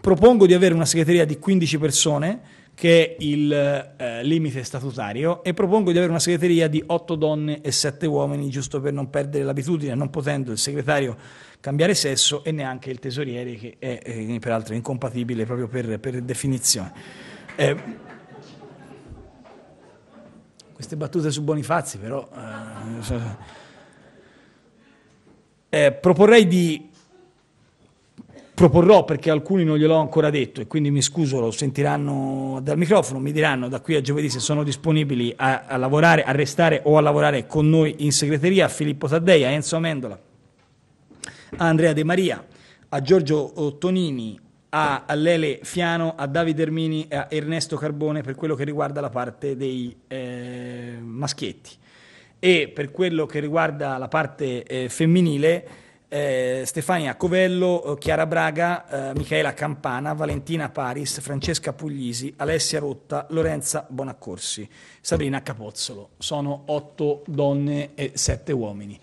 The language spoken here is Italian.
propongo di avere una segreteria di 15 persone, che è il eh, limite statutario, e propongo di avere una segreteria di 8 donne e 7 uomini, giusto per non perdere l'abitudine, non potendo il segretario cambiare sesso e neanche il tesoriere, che è eh, peraltro incompatibile proprio per, per definizione. Eh, queste battute su Bonifazzi, però... Eh, eh, proporrei di proporrò perché alcuni non gliel'ho ancora detto e quindi mi scuso, lo sentiranno dal microfono, mi diranno da qui a giovedì se sono disponibili a, a lavorare, a restare o a lavorare con noi in segreteria, a Filippo Taddei, a Enzo Amendola, a Andrea De Maria, a Giorgio Tonini, a Lele Fiano, a Davide Ermini e a Ernesto Carbone per quello che riguarda la parte dei eh, maschietti e per quello che riguarda la parte eh, femminile eh, Stefania Covello, eh, Chiara Braga, eh, Michaela Campana, Valentina Paris, Francesca Puglisi, Alessia Rotta, Lorenza Bonaccorsi, Sabrina Capozzolo. Sono otto donne e sette uomini.